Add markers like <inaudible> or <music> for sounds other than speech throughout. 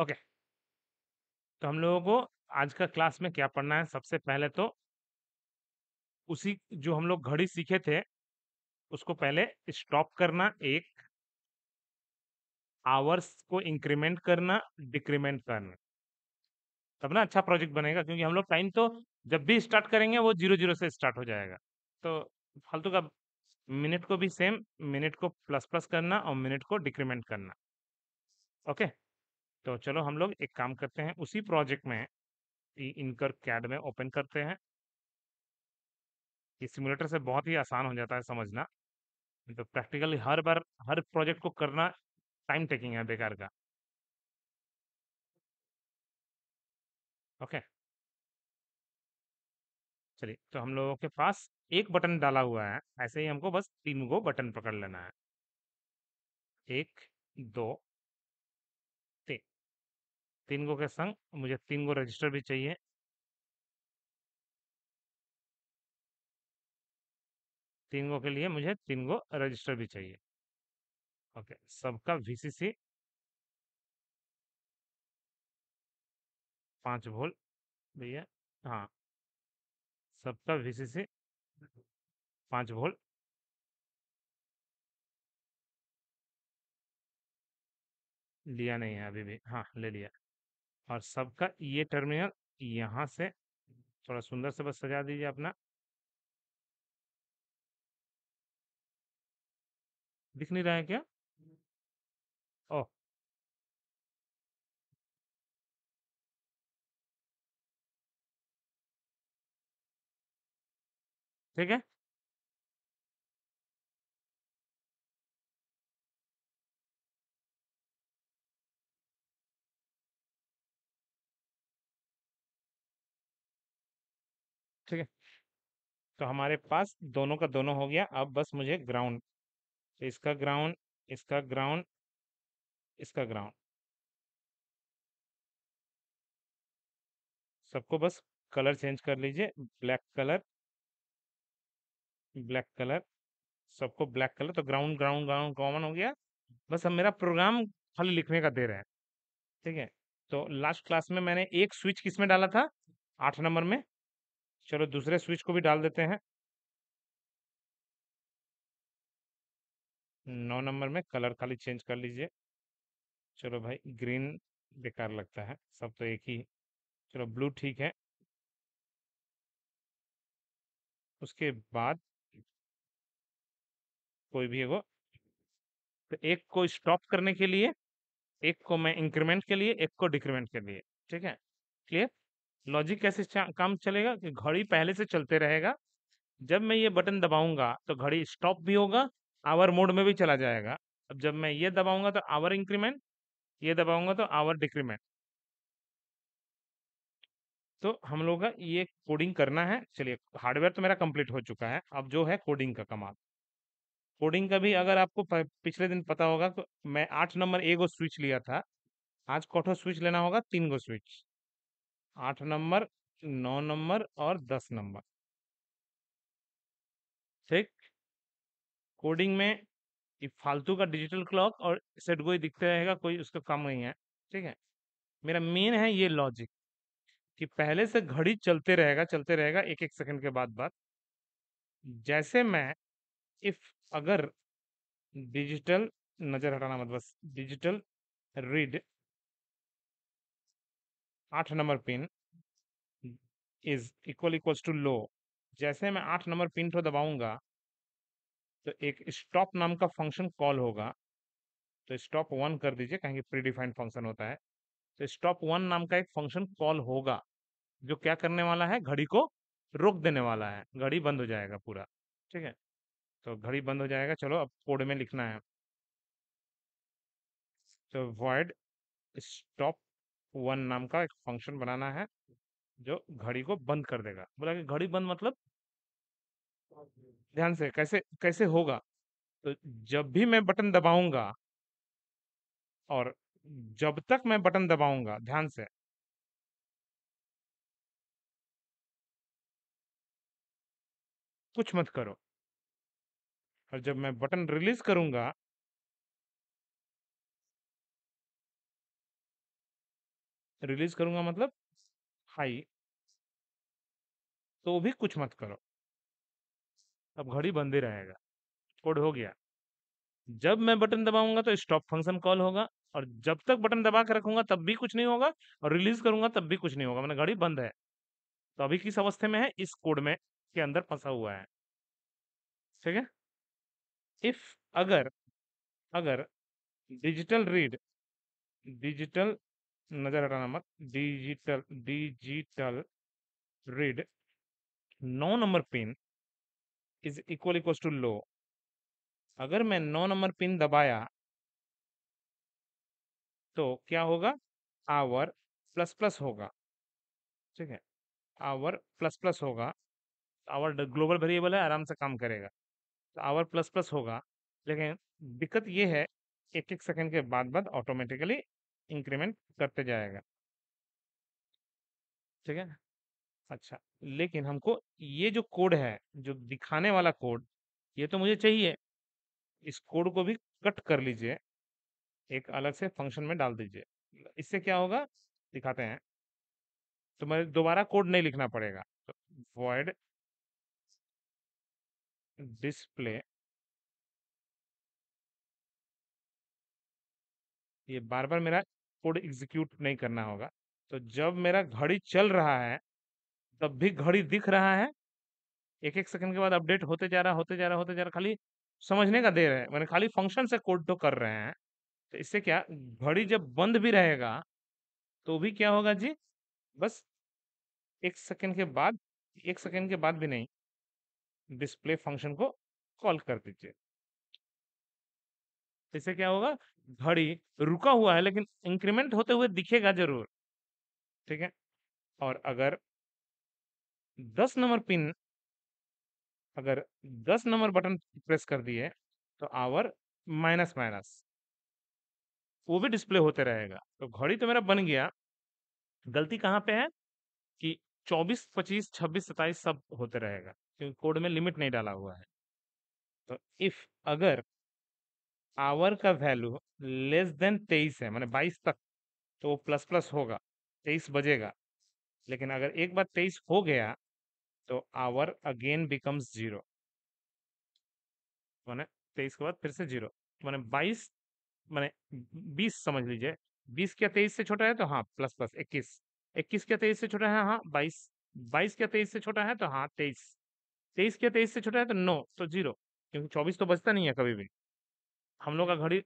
Okay तो हम लोगों को आज का क्लास में क्या पढ़ना है सबसे पहले तो उसी जो हम लोग घड़ी सीखे थे उसको पहले स्टॉप करना एक आवर्स को इंक्रीमेंट करना डिक्रीमेंट करना तब ना अच्छा प्रोजेक्ट बनेगा क्योंकि हम लोग टाइम तो जब भी स्टार्ट करेंगे वो जीरो जीरो से स्टार्ट हो जाएगा तो फालतू का मिनट को भी सेम मिनट को प्लस प्लस करना और मिनट को डिक्रीमेंट करना ओके तो चलो हम लोग एक काम करते हैं उसी प्रोजेक्ट में इनकर कैड में ओपन करते हैं ये सिमुलेटर से बहुत ही आसान हो जाता है समझना तो प्रैक्टिकली हर बार हर प्रोजेक्ट को करना टाइम टेकिंग है बेकार का ओके चलिए तो हम लोगों के पास एक बटन डाला हुआ है ऐसे ही हमको बस तीन को बटन पकड़ लेना है एक दो तीन गो के संग मुझे तीन गो रजिस्टर भी चाहिए तीन गो के लिए मुझे तीन गो रजिस्टर भी चाहिए ओके सबका वीसीसी पाँच भोल भैया हाँ सबका वीसीसी पाँच भोल लिया नहीं है अभी भी हाँ ले लिया और सबका ये टर्मिनल यहाँ से थोड़ा सुंदर से बस सजा दीजिए अपना दिख नहीं रहा है क्या ओह ठीक है ठीक है तो हमारे पास दोनों का दोनों हो गया अब बस मुझे ग्राउंड तो इसका ग्राउंड इसका ग्राउंड इसका ग्राउंड सबको बस कलर चेंज कर लीजिए ब्लैक कलर ब्लैक कलर सबको ब्लैक कलर तो ग्राउंड ग्राउंड ग्राउंड कॉमन हो गया बस हम मेरा प्रोग्राम खाली लिखने का दे रहे हैं ठीक है तो लास्ट क्लास में मैंने एक स्विच किस में डाला था आठ नंबर में चलो दूसरे स्विच को भी डाल देते हैं नौ नंबर में कलर खाली चेंज कर लीजिए चलो भाई ग्रीन बेकार लगता है सब तो एक ही चलो ब्लू ठीक है उसके बाद कोई भी एगो तो एक को स्टॉप करने के लिए एक को मैं इंक्रीमेंट के लिए एक को डिक्रीमेंट के लिए ठीक है क्लियर लॉजिक कैसे काम चलेगा कि घड़ी पहले से चलते रहेगा जब मैं ये बटन दबाऊंगा तो घड़ी स्टॉप भी होगा आवर मोड में भी चला जाएगा अब जब मैं ये दबाऊंगा तो आवर इंक्रीमेंट ये दबाऊंगा तो आवर डिक्रीमेंट तो हम लोग का ये कोडिंग करना है चलिए हार्डवेयर तो मेरा कंप्लीट हो चुका है अब जो है कोडिंग का कमाल कोडिंग का भी अगर आपको पिछले दिन पता होगा तो मैं आठ नंबर ए गो स्विच लिया था आज कोठो स्विच लेना होगा तीन गो स्विच आठ नंबर नौ नंबर और दस नंबर ठीक कोडिंग में ये फालतू का डिजिटल क्लॉक और सेट गोई दिखते रहेगा कोई उसका काम नहीं है ठीक है मेरा मेन है ये लॉजिक कि पहले से घड़ी चलते रहेगा चलते रहेगा एक एक सेकंड के बाद बाद जैसे मैं इफ अगर डिजिटल नज़र हटाना मत बस डिजिटल रीड आठ number pin is equal equals to लो जैसे मैं आठ नंबर पिन को तो दबाऊंगा तो एक स्टॉप नाम का फंक्शन कॉल होगा तो स्टॉप वन कर दीजिए कहेंगे प्रीडिफाइंड फंक्शन होता है तो स्टॉप वन नाम का एक फंक्शन कॉल होगा जो क्या करने वाला है घड़ी को रोक देने वाला है घड़ी बंद हो जाएगा पूरा ठीक है तो घड़ी बंद हो जाएगा चलो अब कोड में लिखना है तो वर्ड स्टॉप वन नाम का एक फंक्शन बनाना है जो घड़ी को बंद कर देगा बोला कि घड़ी बंद मतलब ध्यान से कैसे कैसे होगा तो जब भी मैं बटन दबाऊंगा और जब तक मैं बटन दबाऊंगा ध्यान से कुछ मत करो और जब मैं बटन रिलीज करूंगा रिलीज़ करूंगा मतलब हाई। तो भी कुछ मत करो। अब घड़ी बंद ही रहेगा। कोड हो गया। जब मैं बटन दबाऊंगा तो स्टॉप फंक्शन कॉल होगा और जब तक बटन दबा के रखूंगा तब भी कुछ नहीं होगा और रिलीज़ करूंगा तब भी कुछ नहीं होगा मैंने घड़ी बंद है। तो अभी किस अवस्था में है इस कोड में के अंदर फंसा हुआ है। ठीक है? इफ अगर अगर डिजिटल रीड डिजिटल नजर हटाना मत डिजिटल डिजिटल रीड नौ number pin is equal equal to लो अगर मैं नौ नंबर पिन दबाया तो क्या होगा आवर प्लस प्लस होगा ठीक है आवर प्लस प्लस होगा आवर ग्लोबल वेरिएबल है आराम से काम करेगा तो आवर प्लस प्लस होगा लेकिन दिक्कत ये है एक एक सेकंड के बाद बाद ऑटोमेटिकली इंक्रीमेंट करते जाएगा ठीक है अच्छा लेकिन हमको ये जो कोड है जो दिखाने वाला कोड ये तो मुझे चाहिए इस कोड को भी कट कर लीजिए एक अलग से फंक्शन में डाल दीजिए इससे क्या होगा दिखाते हैं तो मैं दोबारा कोड नहीं लिखना पड़ेगा तो void डिस्प्ले ये बार बार मेरा कोड एग्जीक्यूट नहीं करना होगा तो जब मेरा घड़ी चल रहा है तब भी घड़ी दिख रहा है एक एक सेकंड के बाद अपडेट होते जा रहा होते जा रहा होते जा रहा खाली समझने का दे रहे हैं मैंने खाली फंक्शन से कोड तो कर रहे हैं तो इससे क्या घड़ी जब बंद भी रहेगा तो भी क्या होगा जी बस एक सेकंड के बाद एक सेकंड के बाद भी नहीं डिस्प्ले फंक्शन को कॉल कर दीजिए इससे क्या होगा घड़ी रुका हुआ है लेकिन इंक्रीमेंट होते हुए दिखेगा जरूर ठीक है और अगर दस नंबर पिन अगर दस नंबर बटन प्रेस कर दिए तो आवर माइनस माइनस वो भी डिस्प्ले होते रहेगा तो घड़ी तो मेरा बन गया गलती कहाँ पे है कि चौबीस पच्चीस छब्बीस सताइस सब होते रहेगा क्योंकि कोड में लिमिट नहीं डाला हुआ है तो इफ अगर आवर का वैल्यू लेस देन तेईस है मैंने बाईस तक तो वो प्लस प्लस होगा तेईस बजेगा लेकिन अगर एक बार तेईस हो गया तो आवर अगेन बिकम्स जीरो मैंने तेईस के बाद फिर से जीरो मैंने बाईस मैंने बीस समझ लीजिए बीस क्या तेईस से छोटा है तो हाँ प्लस प्लस इक्कीस इक्कीस क्या तेईस से छोटा है हाँ बाईस बाईस क्या तेईस से छोटा है तो हाँ तेईस तेईस क्या तेईस से छोटा है तो नो तो जीरो क्योंकि चौबीस तो बचता नहीं है कभी भी हम लोग का घड़ी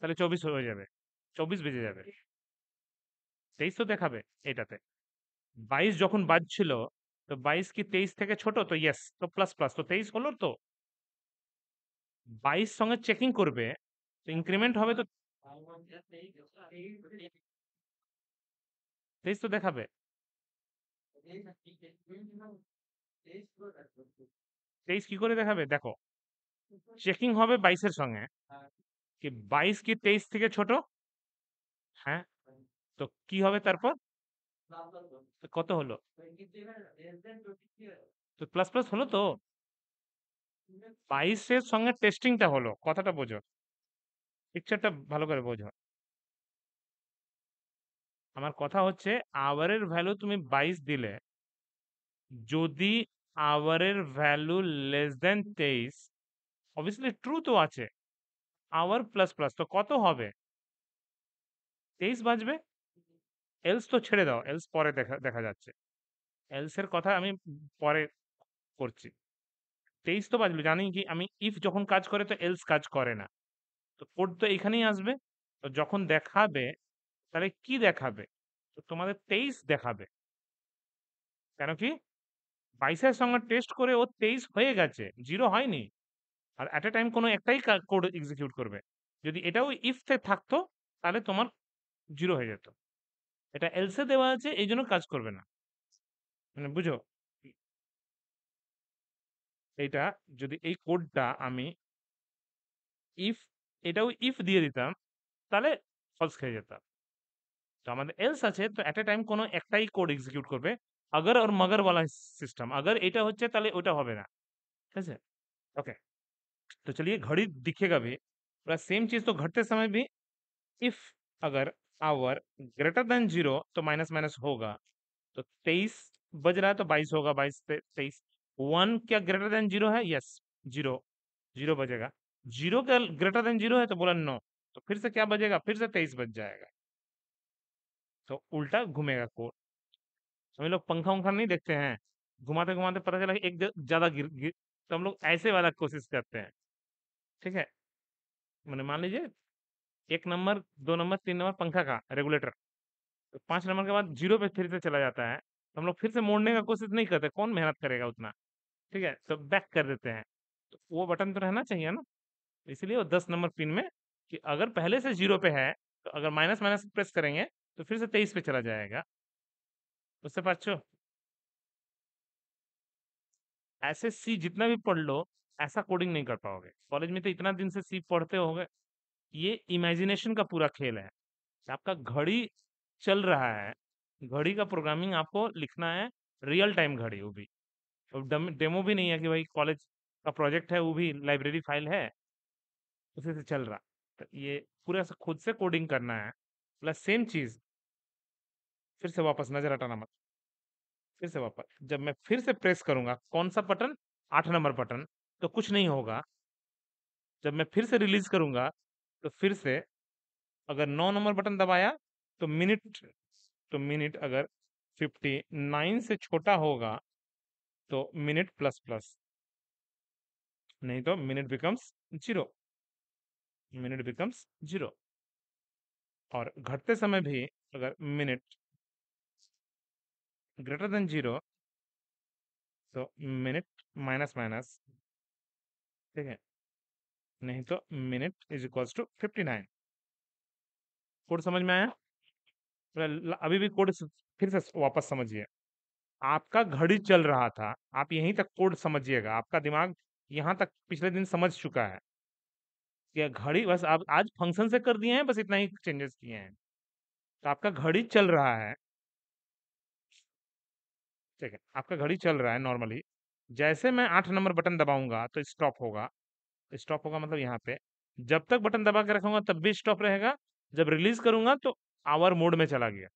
তাহলে চব্বিশ হয়ে যাবে চব্বিশ বেজে যাবে তেইশ তো দেখাবে এটাতে বাইশ যখন বাজছিল তো বাইশ কি তেইশ থেকে ছোট তো ইয়েস তো প্লাস প্লাস তো তেইশ হলো তো বাইশ সঙ্গে চেকিং করবে তো ইনক্রিমেন্ট হবে তো তেইশ তো দেখাবে তেইশ কি করে দেখাবে দেখো চেকিং হবে বাইশের সঙ্গে কি বাইশ কি তেইশ থেকে ছোট হ্যাঁ তো কি হবে তারপর কত হলো তো প্লাস প্লাস হলো তো বাইশের সঙ্গে টেস্টিংটা হলো কথাটা বোঝো পিকচারটা ভালো করে বোঝো আমার কথা হচ্ছে আওয়ারের ভ্যালু তুমি বাইশ দিলে যদি আওয়ারের ভ্যালু লেস দেন তেইশ অবভিয়াসলি ট্রু তো আছে আওয়ার প্লাস প্লাস তো কত হবে তেইশ বাজবে এলস তো ছেড়ে দাও এলস পরে দেখা দেখা যাচ্ছে এলসের কথা আমি পরে করছি তেইশ তো বাজলো জানি কি আমি ইফ যখন কাজ করে তো এলস কাজ করে না তো কোড তো এখানেই আসবে তো যখন দেখাবে তাহলে কি দেখাবে তো তোমাদের তেইশ দেখাবে কেন কি বাইশের সঙ্গে টেস্ট করে ও তেইশ হয়ে গেছে জিরো হয়নি আর অ্যাট এ টাইম কোনো একটাই কোড এক্সিকিউট করবে যদি এটাও ইফতে থাকতো তাহলে তোমার জিরো হয়ে যেত এটা এলসে দেওয়া আছে এই জন্য কাজ করবে না মানে বুঝো এটা যদি এই কোডটা আমি ইফ এটাও ইফ দিয়ে দিতাম তাহলে ফলস খেয়ে যেতাম তো আমাদের এলস আছে তো অ্যাট এ টাইম কোনো একটাই কোড এক্সিকিউট করবে আগর ওর মগরওয়ালা সিস্টেম আগর এটা হচ্ছে তাহলে ওটা হবে না ঠিক আছে ওকে तो चलिए घड़ी दिखेगा भी और सेम चीज तो घटते समय भी इफ अगर आवर ग्रेटर देन जीरो तो माइनस माइनस होगा तो तेईस बज रहा है तो बाईस होगा बाईस तेईस वन क्या ग्रेटर देन जीरो है यस जीरो जीरो बजेगा जीरो का ग्रेटर देन जीरो है तो बोला नो तो फिर से क्या बजेगा फिर से तेईस बज जाएगा तो उल्टा घूमेगा कोड हम लोग पंखा उंखा नहीं देखते हैं घुमाते घुमाते पता चला एक ज्यादा गिर, गिर तो हम लोग ऐसे वाला कोशिश करते हैं ठीक है? मैंने मान लीजिए एक नंबर, दो नंबर, तीन नंबर पंखा का रेगुलेटर। तो पांच नंबर के बाद जीरो पे फिर से चला जाता है। तो हम लोग फिर से मोड़ने का कोशिश नहीं करते, कौन मेहनत करेगा उतना? ठीक है? तो बैक कर देते हैं। तो वो बटन तो रहना चाहिए ना? इसलिए वो दस नंबर पिन में कि अगर पहले से जीरो पे है, तो अगर माइनस-माइनस प्रेस करेंगे, तो फिर से तेईस पे चला जाएगा। उससे पाछो ऐसे सी जितना भी पढ़ लो ऐसा कोडिंग नहीं कर पाओगे कॉलेज में तो इतना दिन से सी पढ़ते हो ये इमेजिनेशन का पूरा खेल है आपका घड़ी चल रहा है घड़ी का प्रोग्रामिंग आपको लिखना है रियल टाइम घड़ी वो भी अब डेमो भी नहीं है कि भाई कॉलेज का प्रोजेक्ट है वो भी लाइब्रेरी फाइल है उसी से चल रहा तो ये पूरा से खुद से कोडिंग करना है प्लस सेम चीज़ फिर से वापस नजर हटाना मत फिर से वापस जब मैं फिर से प्रेस करूंगा कौन सा बटन आठ नंबर बटन तो कुछ नहीं होगा। जब मैं फिर से रिलीज़ करूंगा तो फिर से अगर नौ नंबर बटन दबाया, तो मिनट तो मिनट अगर 59 से छोटा होगा, तो मिनट प्लस प्लस। नहीं तो minute becomes zero minute becomes zero और घटते समय भी अगर मिनट ग्रेटर देन जीरो तो मिनट माइनस माइनस ठीक है नहीं तो minute is equals to fifty nine code समझ में आया अभी भी कोड फिर से वापस समझिए आपका घड़ी चल रहा था आप यहीं तक कोड समझिएगा आपका दिमाग यहाँ तक पिछले दिन समझ चुका है कि घड़ी बस आप आज फंक्शन से कर दिए हैं बस इतना ही चेंजेस किए हैं तो आपका घड़ी चल रहा है ठीक है आपका घड़ी चल रहा है नॉर्मली जैसे मैं आठ नंबर बटन दबाऊंगा तो स्टॉप होगा। स्टॉप होगा मतलब यहाँ पे। जब तक बटन दबा के रखूंगा तब भी स्टॉप रहेगा, जब रिलीज़ करूँगा तो आवर मोड में चला गया।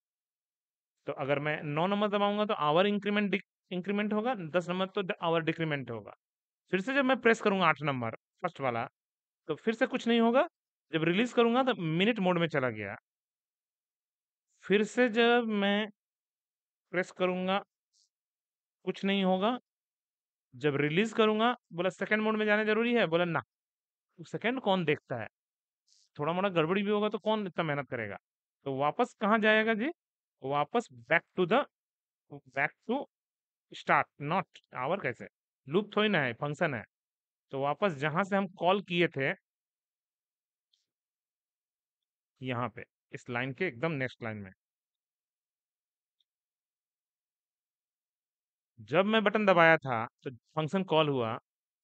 तो अगर मैं नौ नंबर दबाऊंगा तो आवर इंक्रीमेंट इंक्रीमेंट होगा, दस नंबर तो आवर डिक्रीमेंट होगा। फिर से जब मैं प्रेस करूंगा आठ नंबर फर्स्ट वाला, तो फिर से कुछ नहीं होगा, जब रिलीज़ करूँगा तो मिनट मोड में चला गया। फिर से जब मैं प्रेस करूँगा कुछ नहीं होगा। जब रिलीज करूंगा बोला सेकंड मोड में जाना जरूरी है बोला ना तो सेकंड कौन देखता है थोड़ा मोड़ा गड़बड़ी भी होगा तो कौन इतना मेहनत करेगा तो वापस कहाँ जाएगा जी वापस back to the back to start not hour कैसे लूप थोड़ी ना है फंक्शन है तो वापस जहां से हम कॉल किए थे यहाँ पे इस लाइन के एकदम नेक्स्ट लाइन में जब मैं बटन दबाया था, तो फंक्शन कॉल हुआ,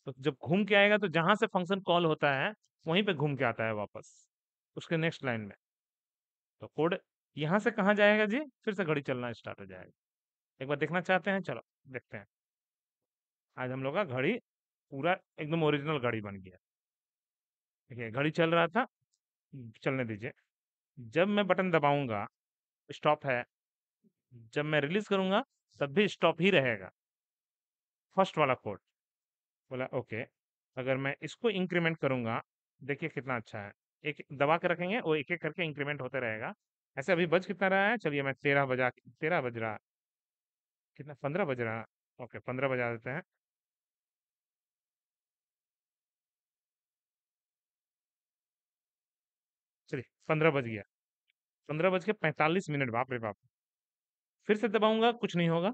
तो जब घूम के आएगा तो जहाँ से फंक्शन कॉल होता है, वहीं पे घूम के आता है वापस, उसके नेक्स्ट लाइन में। तो कोड यहाँ से कहाँ जाएगा जी? फिर से घड़ी चलना स्टार्ट हो जाएगा। एक बार देखना चाहते हैं? चलो, देखते हैं। आज हम लोग का घड़ी पूरा एकदम ओरिजिनल घड़ी बन गया। देखिए, घड़ी चल रहा था, चलने दीजिए। जब मैं बटन दबाऊंगा स्टॉप है। जब मैं रिलीज़ करूँगा तब भी स्टॉप ही रहेगा फर्स्ट वाला कोड बोला ओके अगर मैं इसको इंक्रीमेंट करूंगा देखिए कितना अच्छा है एक दबा के रखेंगे वो एक एक करके इंक्रीमेंट होता रहेगा ऐसे अभी बज कितना रहा है चलिए मैं तेरह बजा तेरह बज रहा कितना पंद्रह बज रहा ओके पंद्रह बजा देते हैं चलिए पंद्रह बज गया पंद्रह बज के पैंतालीस मिनट बाप रे बाप फिर से दबाऊंगा कुछ नहीं होगा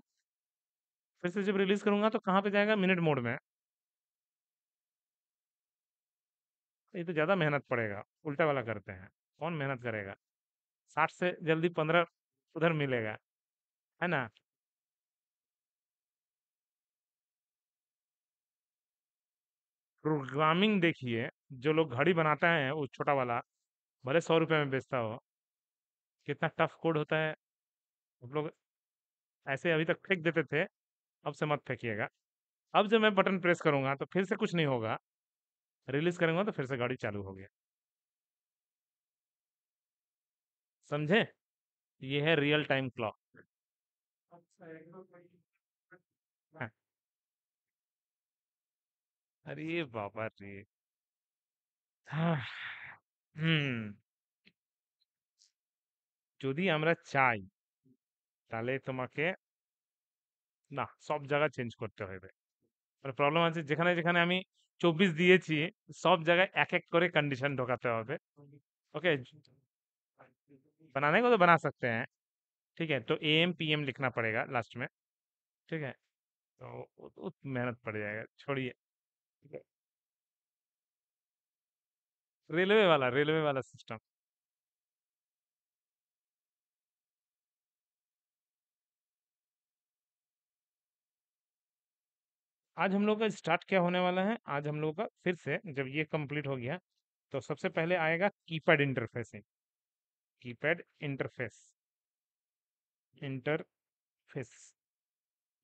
फिर से जब रिलीज करूंगा तो कहाँ पे जाएगा मिनट मोड में ये तो ज़्यादा मेहनत पड़ेगा उल्टा वाला करते हैं कौन मेहनत करेगा साठ से जल्दी पंद्रह उधर मिलेगा है ना प्रोग्रामिंग देखिए जो लोग घड़ी बनाते हैं वो छोटा वाला भले सौ रुपये में बेचता हो कितना टफ कोड होता है हम लोग ऐसे अभी तक फेंक देते थे अब से मत फेंकिएगा अब जब मैं बटन प्रेस करूँगा तो फिर से कुछ नहीं होगा रिलीज करूँगा तो फिर से गाड़ी चालू हो गया समझे ये है रियल टाइम क्लॉक हाँ। अरे बाबा रे हाँ, हम्म जो যদি তাহলে তোমাকে না সব জায়গা চেঞ্জ করতে হবে মানে প্রবলেম আছে যেখানে যেখানে আমি চব্বিশ দিয়েছি সব জায়গায় এক এক করে कंडीशन ঢোকাতে হবে ओके बनाने को तो बना सकते हैं ठीक है तो ए एम पी एम लिखना पड़ेगा लास्ट में ठीक है तो मेहनत पड़ जाएगा छोड़िए रेलवे वाला रेलवे वाला सिस्टम आज हम लोग का स्टार्ट क्या होने वाला है आज हम लोग का फिर से जब ये कंप्लीट हो गया तो सबसे पहले आएगा keypad interfacing keypad interface interface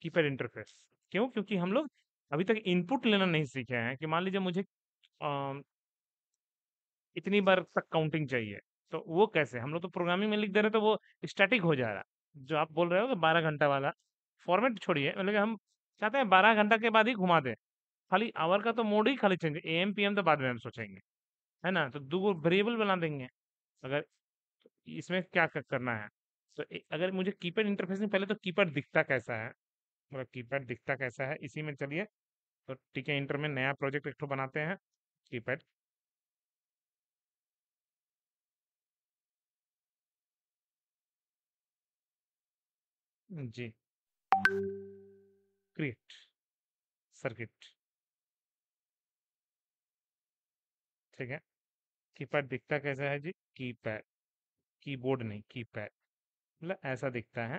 keypad interface क्यों क्योंकि हम लोग अभी तक इनपुट लेना नहीं सीखे हैं कि मान लीजिए मुझे आ, इतनी बार तक काउंटिंग चाहिए तो वो कैसे हम लोग तो प्रोग्रामिंग में लिख दे रहे तो वो स्टैटिक हो जा रहा जो आप बोल रहे हो बारह घंटा वाला फॉर्मेट छोड़िए मतलब हम चाहते हैं बारह घंटा के बाद ही घुमा दें खाली आवर का तो मोड ही खाली change A M P M तो बाद में हम सोचेंगे है ना तो दो वेरिएबल बना देंगे अगर इसमें क्या करना है तो अगर मुझे कीपैड इंटरफेस में पहले तो कीपैड दिखता कैसा है मतलब कीपैड दिखता कैसा है इसी में चलिए तो ठीक है इंटर में नया प्रोजेक्ट एक बनाते हैं कीपैड जी create circuit ठीक है कीपैड दिखता कैसा है जी कीपैड कीबोर्ड नहीं कीपैड मतलब ऐसा दिखता है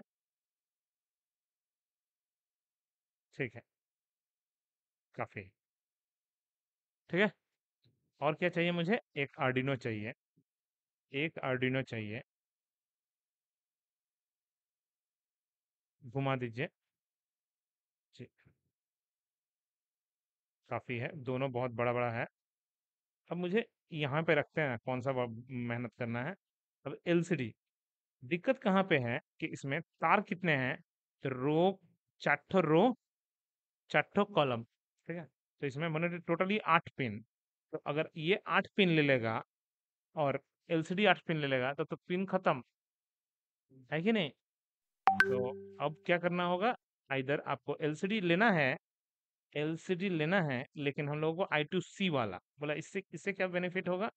ठीक है काफी ठीक है और क्या चाहिए मुझे एक आर्डिनो चाहिए एक आर्डिनो चाहिए घुमा दीजिए काफ़ी है, दोनों बहुत बड़ा-बड़ा है। अब मुझे यहाँ पे रखते हैं कौन-सा मेहनत करना है। अब एल दिक्कत कहाँ पे है कि इसमें तार कितने हैं? रो 4 रो, 4 कॉलम, ठीक है? तो इसमें मैंने टोटली आठ पिन, तो अगर ये आठ पिन ले लेगा और एल सी आठ पिन ले लेगा तो, तो पिन खत्म। है कि नहीं? तो अब क्या करना होगा, इधर आपको एल लेना है एल लेना है लेकिन हम लोगों को आई टू सी वाला बोला इससे इससे क्या बेनिफिट होगा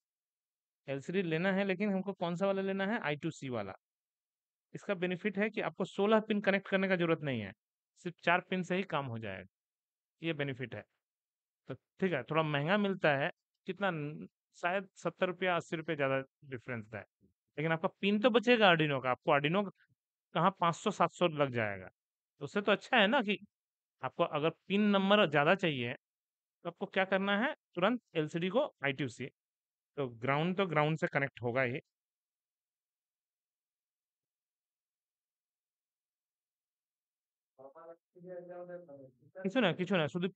एल लेना है लेकिन हमको कौन सा वाला लेना है आई टू सी वाला इसका बेनिफिट है कि आपको सोलह पिन कनेक्ट करने का जरूरत नहीं है सिर्फ चार पिन से ही काम हो जाएगा ये बेनिफिट है तो ठीक है थोड़ा महंगा मिलता है कितना शायद सत्तर रुपया अस्सी रुपया ज़्यादा डिफरेंस है लेकिन आपका पिन तो बचेगा आर्डिनो का आपको आर्डिनो कहाँ पाँच सौ सात सौ लग जाएगा तो उससे तो अच्छा है ना कि आपको अगर पिन नंबर ज़्यादा चाहिए तो आपको क्या करना है तुरंत एलसीडी को आईटीसी तो ग्राउंड तो ग्राउंड से कनेक्ट होगा ही किचु ना किचु ना सुधु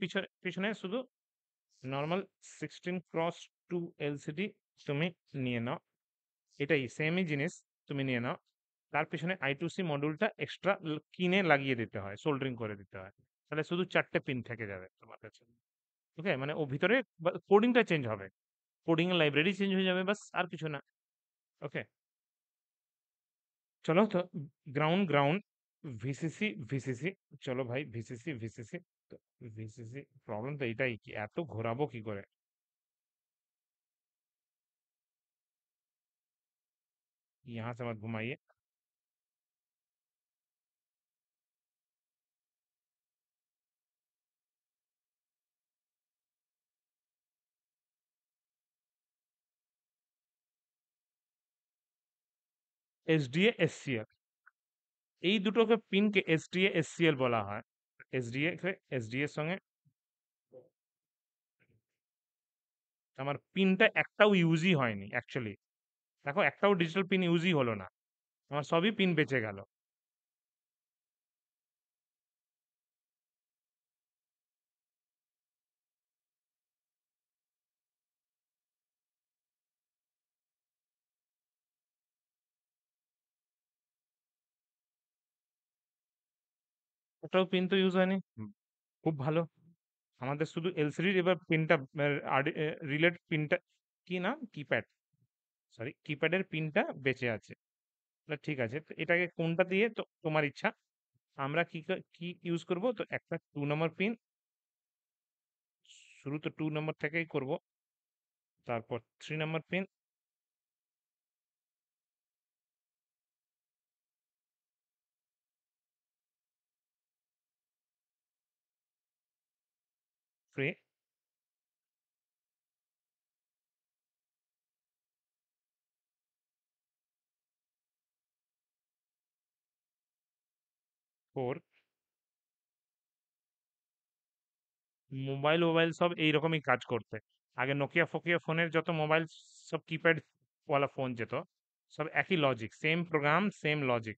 तुम्हें सेम ही जीनिस तुम्हें नियना तार पिछड़ने सोल्डरिंग करे देता চলে শুধু চারটি পিন থেকে যাবে তো ব্যাপারটা โอเค মানে ও ভিতরে কোডিং টা চেঞ্জ হবে কোডিং আর লাইব্রেরি চেঞ্জ হয়ে যাবে بس আর কিছু না โอเค চলো তো গ্রাউন্ড গ্রাউন্ড ভিসিসি ভিসিসি চলো ভাই ভিসিসি ভিসিসি ভিসিসি প্রবলেম তো এটাই কি এত ঘোরাবো কি করে এখান থেকে একবার घुमाइए এসডিএ এসসিএল এই দুটোকে পিনকে এসডিএ এসসিএল বলা হয় এসডিএ এসডিএ সঙ্গে আমার পিনটা একটাও ইউজই হয়নি অ্যাকচুয়ালি দেখো একটাও ডিজিটাল পিন ইউজই হলো না আমার সবই পিন বেঁচে গেল ওটাও পিন তো ইউজ হয়নি। খুব ভালো। আমাদের শুধু এলসিডির এবার পিনটা রিলেট পিনটা কি নাম? কিপ্যাড। সরি কিপ্যাডের পিনটা বেঁচে আছে। ঠিক আছে। তো এটাকে কোনটা দিয়ে তো তোমার ইচ্ছা। আমরা কি কি ইউজ করব? তো একটা টু নম্বর পিন শুরু তো টু নম্বর থেকেই করব। তারপর three number pin. spray four mobile mobile সব এইরকমই কাজ করতে আগে নোকিয়া ফোকিয়া ফোনের যত মোবাইল সব কিপ্যাড ওয়ালা ফোন যেত সব একই logic same program same logic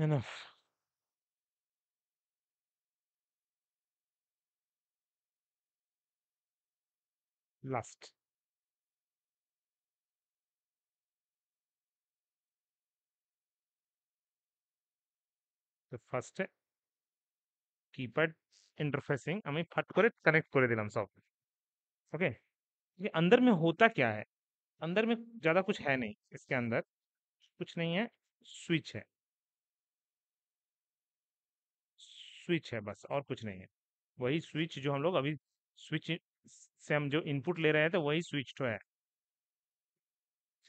Enough lust. The first step. keypad interfacing আমি ফট করে কানেক্ট করে দিলাম সব Okay. ये अंदर में होता क्या है अंदर में ज़्यादा कुछ है नहीं इसके अंदर कुछ नहीं है स्विच है स्विच है बस और कुछ नहीं है वही स्विच जो हम लोग अभी स्विच से हम जो इनपुट ले रहे थे तो वही स्विच टू तो है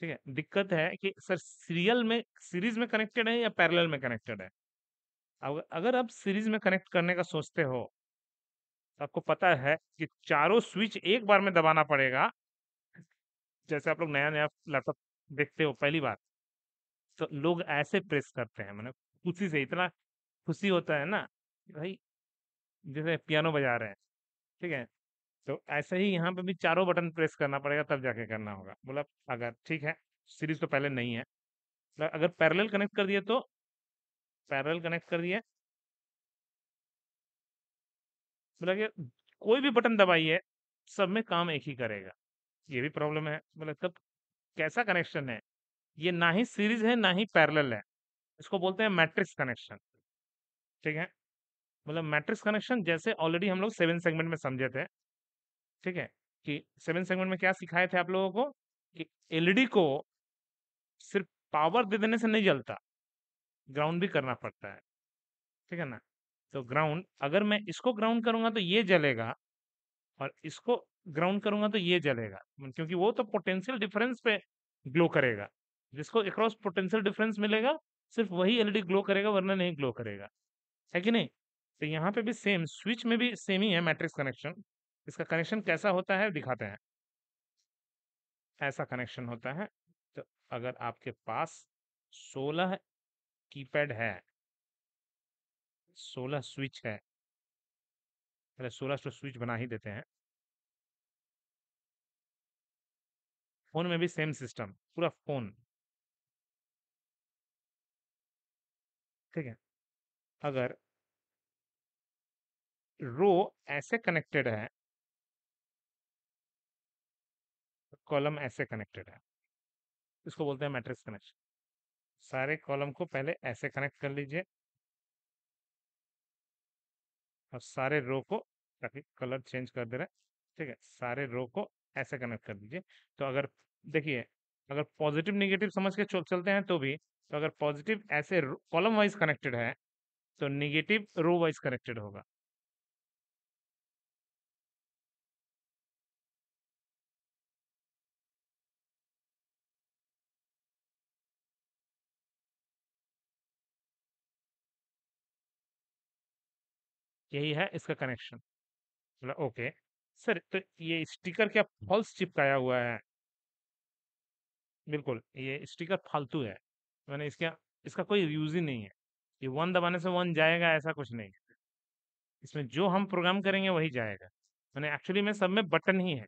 ठीक है दिक्कत है कि सर सीरियल में सीरीज में कनेक्टेड है या पैरेलल में कनेक्टेड है अगर आप सीरीज में कनेक्ट करने का सोचते हो तो आपको पता है कि चारों स्विच एक बार में दबाना पड़ेगा जैसे आप लोग नया नया लैपटॉप देखते हो पहली बार तो लोग ऐसे प्रेस करते हैं मैंने मतलब खुशी से इतना खुशी होता है ना कि भाई जैसे पियानो बजा रहे हैं ठीक है तो ऐसे ही यहाँ पे भी चारों बटन प्रेस करना पड़ेगा तब जाके करना होगा बोला अगर ठीक है सीरीज तो पहले नहीं है तो अगर पैरेलल कनेक्ट कर दिए तो पैरेलल कनेक्ट कर दिए बोला कि कोई भी बटन दबाइए सब में काम एक ही करेगा ये भी प्रॉब्लम है बोला तब कैसा कनेक्शन है ये ना ही सीरीज है ना ही पैरेलल है इसको बोलते हैं मैट्रिक्स कनेक्शन ठीक है मतलब मैट्रिक्स कनेक्शन जैसे ऑलरेडी हम लोग सेवन सेगमेंट में समझे थे ठीक है कि सेवन सेगमेंट में क्या सिखाए थे आप लोगों को कि एलईडी को सिर्फ पावर दे देने से नहीं जलता ग्राउंड भी करना पड़ता है ठीक है ना तो ग्राउंड अगर मैं इसको ग्राउंड करूंगा तो ये जलेगा और इसको ग्राउंड करूंगा तो ये जलेगा क्योंकि वो तो पोटेंशियल डिफरेंस पे ग्लो करेगा जिसको अक्रॉस पोटेंशियल डिफरेंस मिलेगा सिर्फ वही एलईडी ग्लो करेगा वरना नहीं ग्लो करेगा है कि नहीं तो यहाँ पे भी सेम स्विच में भी सेम ही है मैट्रिक्स कनेक्शन इसका कनेक्शन कैसा होता है दिखाते हैं ऐसा कनेक्शन होता है तो अगर आपके पास सोलह कीपैड है सोलह स्विच है पहले सोलह सो तो स्विच बना ही देते हैं फोन में भी सेम सिस्टम पूरा फोन ठीक है अगर रो ऐसे कनेक्टेड है कॉलम ऐसे कनेक्टेड है इसको बोलते हैं मैट्रिक्स कनेक्शन सारे कॉलम को पहले ऐसे कनेक्ट कर लीजिए और सारे रो को ताकि कलर चेंज कर दे रहे ठीक है सारे रो को ऐसे कनेक्ट कर दीजिए तो अगर देखिए अगर पॉजिटिव निगेटिव समझ के चलते हैं तो भी तो अगर पॉजिटिव ऐसे कॉलम वाइज कनेक्टेड है तो निगेटिव रो वाइज कनेक्टेड होगा यही है इसका कनेक्शन बोला मतलब ओके सर तो ये स्टिकर क्या फॉल्स चिपकाया हुआ है बिल्कुल ये स्टिकर फालतू है मैंने इसका इसका कोई यूज ही नहीं है ये वन दबाने से वन जाएगा ऐसा कुछ नहीं है इसमें जो हम प्रोग्राम करेंगे वही जाएगा मैंने एक्चुअली में सब में बटन ही है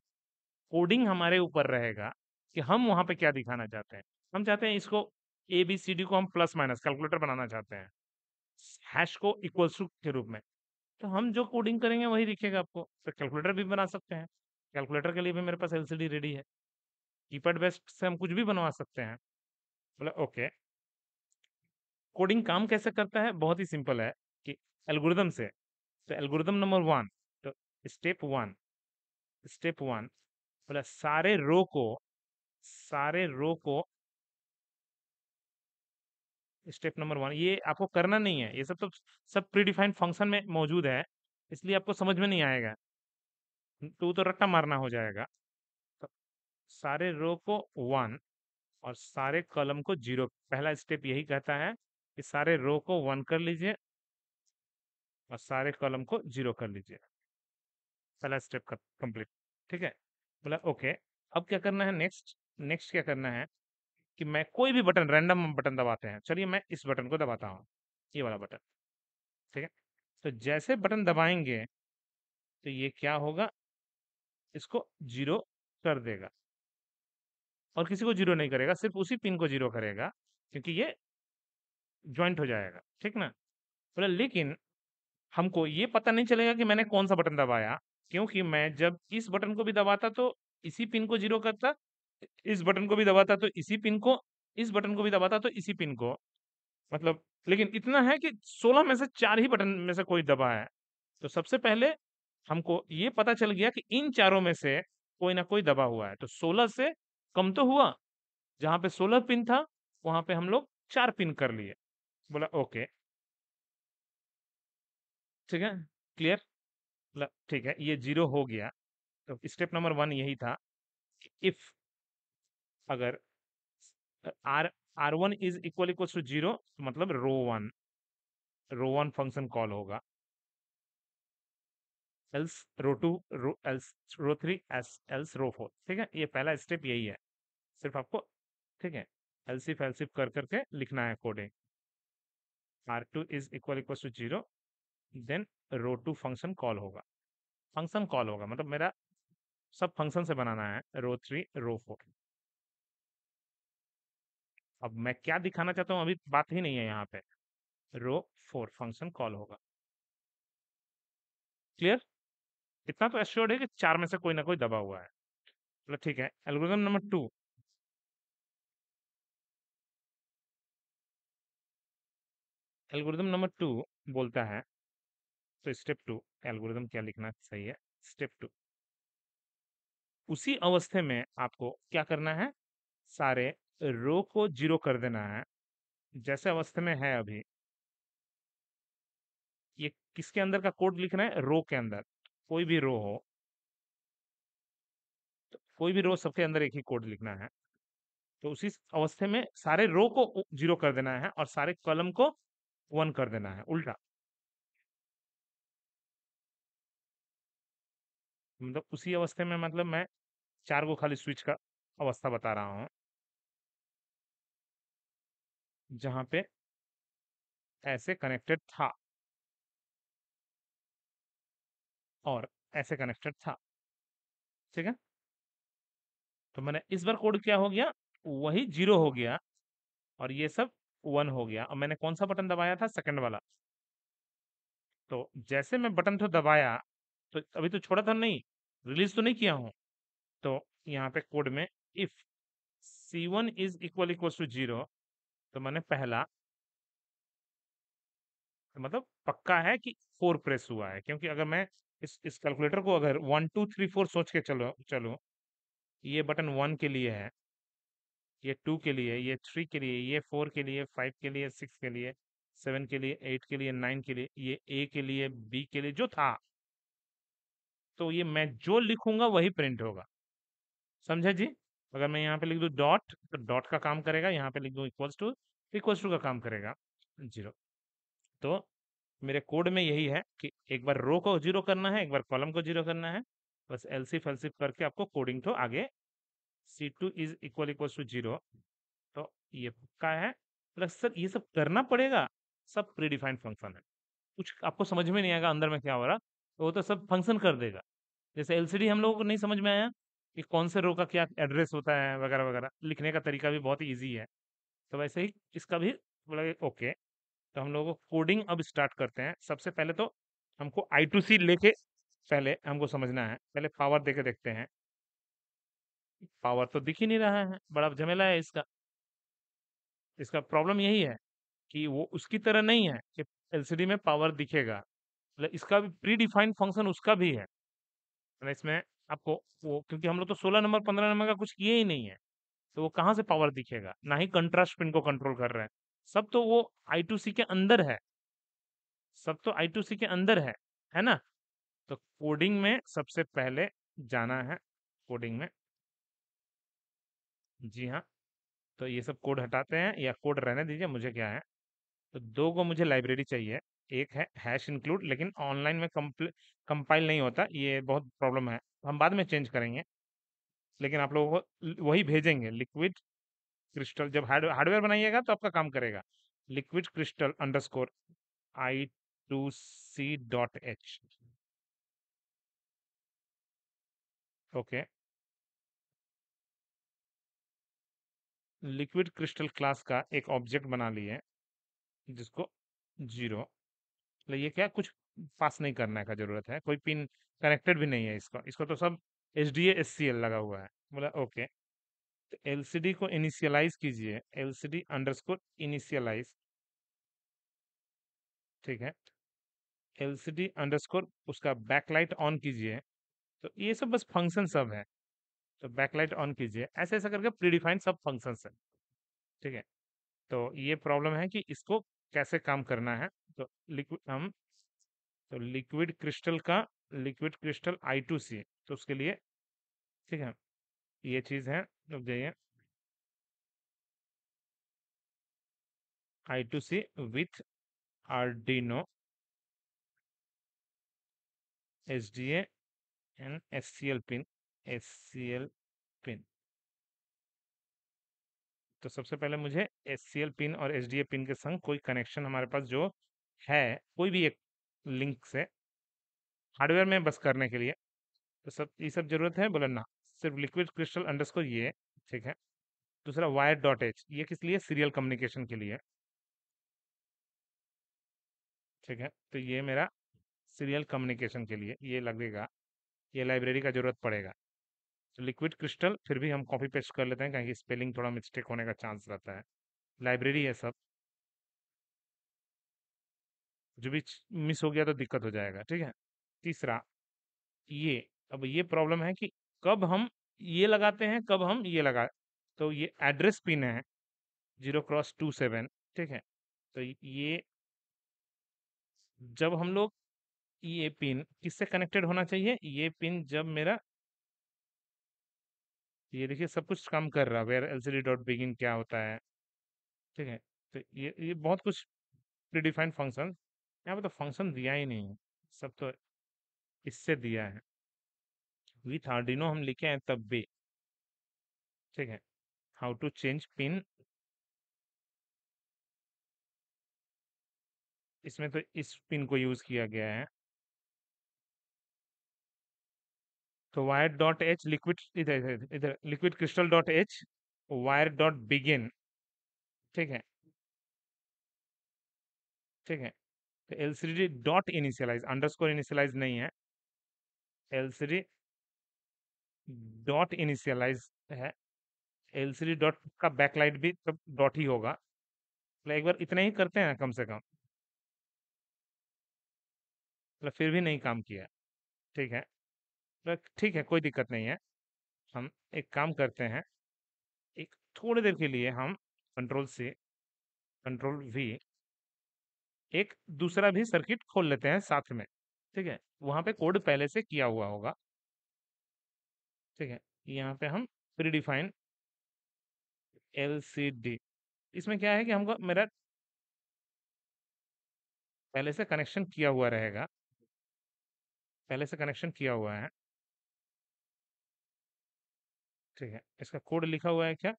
कोडिंग हमारे ऊपर रहेगा कि हम वहाँ पे क्या दिखाना चाहते हैं हम चाहते हैं इसको ए बी सी डी को हम प्लस माइनस कैलकुलेटर बनाना चाहते हैं हैश को इक्वल्स के रूप में तो हम जो कोडिंग करेंगे वही दिखेगा आपको फिर कैलकुलेटर भी बना सकते हैं कैलकुलेटर के लिए भी मेरे पास एलसीडी रेडी है कीपैड बेस्ट से हम कुछ भी बनवा सकते हैं बोला ओके कोडिंग काम कैसे करता है बहुत ही सिंपल है कि एल्गोरिदम से तो एल्गोरिदम नंबर वन तो स्टेप वन स्टेप वन बोला सारे रो को सारे रो को स्टेप नंबर वन ये आपको करना नहीं है ये सब तो सब प्रीडिफाइंड फंक्शन में मौजूद है इसलिए आपको समझ में नहीं आएगा टू तो रट्टा मारना हो जाएगा तो सारे रो को वन और सारे कॉलम को जीरो पहला स्टेप यही कहता है कि सारे रो को वन कर लीजिए और सारे कॉलम को जीरो कर लीजिए पहला स्टेप कंप्लीट ठीक है बोला ओके अब क्या करना है नेक्स्ट नेक्स्ट क्या करना है कि मैं कोई भी बटन रैंडम बटन दबाते हैं चलिए मैं इस बटन को दबाता हूँ ये वाला बटन ठीक है तो जैसे बटन दबाएंगे तो ये क्या होगा इसको जीरो कर देगा और किसी को जीरो नहीं करेगा सिर्फ उसी पिन को जीरो करेगा क्योंकि ये ज्वाइंट हो जाएगा ठीक ना बोले तो लेकिन हमको ये पता नहीं चलेगा कि मैंने कौन सा बटन दबाया क्योंकि मैं जब इस बटन को भी दबाता तो इसी पिन को जीरो करता इस बटन को भी दबाता तो इसी पिन को इस बटन को भी दबाता तो इसी पिन को मतलब लेकिन इतना है कि सोलह में से चार ही बटन में से कोई दबा है तो सबसे पहले हमको ये पता चल गया कि इन चारों में से कोई ना कोई दबा हुआ है तो सोलह से कम तो हुआ जहाँ पे सोलह पिन था वहाँ पे हम लोग चार पिन कर लिए बोला ओके ठीक है क्लियर बोला ठीक है ये जीरो हो गया तो स्टेप नंबर वन यही था इफ अगर R R one is equal equal to zero तो मतलब row one row one function call होगा else row two row else row three S else row four ठीक है ये पहला स्टेप यही है सिर्फ आपको ठीक है एलसिफ एलसिफ कर करके लिखना है coding R two is equal equal to zero then row two function call होगा फंक्शन कॉल होगा मतलब मेरा सब फंक्शन से बनाना है रो थ्री रो फोर अब मैं क्या दिखाना चाहता हूँ अभी बात ही नहीं है यहाँ पे रो फोर फंक्शन कॉल होगा क्लियर इतना तो एश्योर्ड है कि चार में से कोई ना कोई दबा हुआ है चलो ठीक है algorithm number two algorithm number two बोलता है तो स्टेप टू एल्गोरिथम क्या लिखना सही है स्टेप टू उसी अवस्था में आपको क्या करना है सारे रो को जीरो कर देना है जैसे अवस्था में है अभी ये किसके अंदर का कोड लिखना है रो के अंदर कोई भी रो हो तो कोई भी रो सबके अंदर एक ही कोड लिखना है तो उसी अवस्था में सारे रो को जीरो कर देना है और सारे कॉलम को वन कर देना है उल्टा मतलब उसी अवस्था में मतलब मैं चार को खाली स्विच का अवस्था बता रहा हूं जहां पे ऐसे कनेक्टेड था और ऐसे कनेक्टेड था ठीक है तो मैंने इस बार कोड क्या हो गया वही जीरो हो गया और ये सब वन हो गया और मैंने कौन सा बटन दबाया था सेकंड वाला तो जैसे मैं बटन तो दबाया तो अभी तो छोड़ा था नहीं रिलीज तो नहीं किया हूं तो यहाँ पे कोड में if C one is equal equal to zero तो मैंने पहला मतलब पक्का है कि फोर प्रेस हुआ है क्योंकि अगर मैं इस इस कैलकुलेटर को अगर वन टू थ्री फोर सोच के चलो चलो ये बटन वन के लिए है ये टू के लिए ये थ्री के लिए ये फोर के लिए फाइव के लिए सिक्स के लिए सेवन के लिए एट के लिए नाइन के लिए ये ए के लिए बी के लिए जो था तो ये मैं जो लिखूंगा वही प्रिंट होगा समझा जी अगर मैं यहाँ पे लिख दूँ डॉट तो डॉट का काम करेगा यहाँ पे लिख दूँ इक्वल्स टू इक्वल्स टू का काम करेगा जीरो तो मेरे कोड में यही है कि एक बार रो को जीरो करना है एक बार कॉलम को जीरो करना है बस सी एलसीफ करके आपको कोडिंग तो आगे C two is equal equal to zero तो ये पक्का है प्लस मतलब सर ये सब करना पड़ेगा सब प्रीडिफाइंड फंक्शन है कुछ आपको समझ में नहीं आएगा अंदर में क्या हो रहा तो वो तो सब फंक्शन कर देगा जैसे एलसीडी हम लोगों को नहीं समझ में आया कि कौन से रो का क्या एड्रेस होता है वगैरह वगैरह लिखने का तरीका भी बहुत ईजी है तो वैसे ही इसका भी बोला मतलब ओके तो हम लोग कोडिंग अब स्टार्ट करते हैं सबसे पहले तो हमको आई टू सी लेके पहले हमको समझना है पहले पावर दे के देखते हैं पावर तो दिख ही नहीं रहा है बड़ा झमेला है इसका इसका प्रॉब्लम यही है कि वो उसकी तरह नहीं है कि एलसीडी में पावर दिखेगा मतलब इसका भी प्री डिफाइंड फंक्शन उसका भी है मतलब इसमें आपको वो क्योंकि हम लोग तो सोलह नंबर पंद्रह नंबर का कुछ किए ही नहीं है तो वो कहाँ से पावर दिखेगा ना ही कंट्रास्ट पिन को कंट्रोल कर रहे हैं सब तो वो आई टू सी के अंदर है सब तो आई टू सी के अंदर है है ना तो कोडिंग में सबसे पहले जाना है कोडिंग में जी हाँ तो ये सब कोड हटाते हैं या कोड रहने दीजिए मुझे क्या है तो दो को मुझे लाइब्रेरी चाहिए एक है हैश इंक्लूड लेकिन ऑनलाइन में कंपाइल नहीं होता ये बहुत प्रॉब्लम है हम बाद में चेंज करेंगे लेकिन आप लोगों को वही भेजेंगे लिक्विड क्रिस्टल जब हार्ड हार्डवेयर बनाइएगा तो आपका काम करेगा liquid crystal underscore I two C dot H okay liquid crystal class का एक ऑब्जेक्ट बना लिए जिसको जीरो ये क्या कुछ पास नहीं करने का ज़रूरत है, कोई पिन कनेक्टेड भी नहीं है इसको इसको तो सब H D S C L लगा हुआ है। बोला ओके, तो डी को इनिशियलाइज़ कीजिए, L C D underscore initialise ठीक है। L C D underscore उसका बैकलाइट ऑन कीजिए, तो ये सब बस फंक्शन सब है, तो बैकलाइट ऑन कीजिए, ऐसे ऐसा करके प्रीडिफाइंड सब फंक्शन है ठीक है। तो ये प्रॉब्लम है कि इसको कैसे काम करना है, तो लिक्विड हम तो लिक्विड क्रिस्टल का liquid crystal I two C तो उसके लिए ठीक है ये चीज है रुक जाइए I two C with Arduino S D and S C L pin S C L pin तो सबसे पहले मुझे एस सी एल पिन और एस डी ए पिन के संग कोई कनेक्शन हमारे पास जो है कोई भी एक लिंक से हार्डवेयर में बस करने के लिए तो सब ये सब जरूरत है बोला ना सिर्फ लिक्विड क्रिस्टल अंडरस्कोर ये ठीक है दूसरा वायर डॉट एच ये किस लिए सीरियल कम्युनिकेशन के लिए ठीक है तो ये मेरा सीरियल कम्युनिकेशन के लिए ये लगेगा ये लाइब्रेरी का जरूरत पड़ेगा तो लिक्विड क्रिस्टल फिर भी हम कॉपी पेस्ट कर लेते हैं क्योंकि स्पेलिंग थोड़ा मिस्टेक होने का चांस रहता है लाइब्रेरी है सब जो भी मिस हो गया तो दिक्कत हो जाएगा ठीक है तीसरा ये अब ये प्रॉब्लम है कि कब हम ये लगाते हैं कब हम ये लगा तो ये एड्रेस पिन है जीरो क्रॉस टू सेवन ठीक है तो ये जब हम लोग ये पिन किससे कनेक्टेड होना चाहिए ये पिन जब मेरा ये देखिए सब कुछ काम कर रहा है वेयर एलसीडी डॉट बिगिन क्या होता है ठीक है तो ये ये बहुत कुछ प्रीडिफाइंड फंक्शन यहाँ पे तो फंक्शन दिया ही नहीं है सब तो इससे दिया है विथ आर्डिनो हम लिखे हैं तब भी ठीक है हाउ टू चेंज पिन इसमें तो इस पिन को यूज किया गया है तो वायर डॉट एच लिक्विड इधर इधर liquid crystal dot H wire dot begin ठीक है ठीक है तो L C D dot initialise underscore initialise नहीं है L C D dot initialise है एल सी डी डॉट का बैकलाइट भी सब डॉट ही होगा मतलब एक बार इतना ही करते हैं कम से कम मतलब फिर भी नहीं काम किया ठीक है मतलब ठीक है कोई दिक्कत नहीं है हम एक काम करते हैं एक थोड़ी देर के लिए हम कंट्रोल से कंट्रोल वी एक दूसरा भी सर्किट खोल लेते हैं साथ में ठीक है वहां पे कोड पहले से किया हुआ होगा ठीक है यहाँ पे हम प्रीडिफाइन एल सी डी इसमें क्या है कि हमको मेरा पहले से कनेक्शन किया हुआ रहेगा पहले से कनेक्शन किया हुआ है ठीक है इसका कोड लिखा हुआ है क्या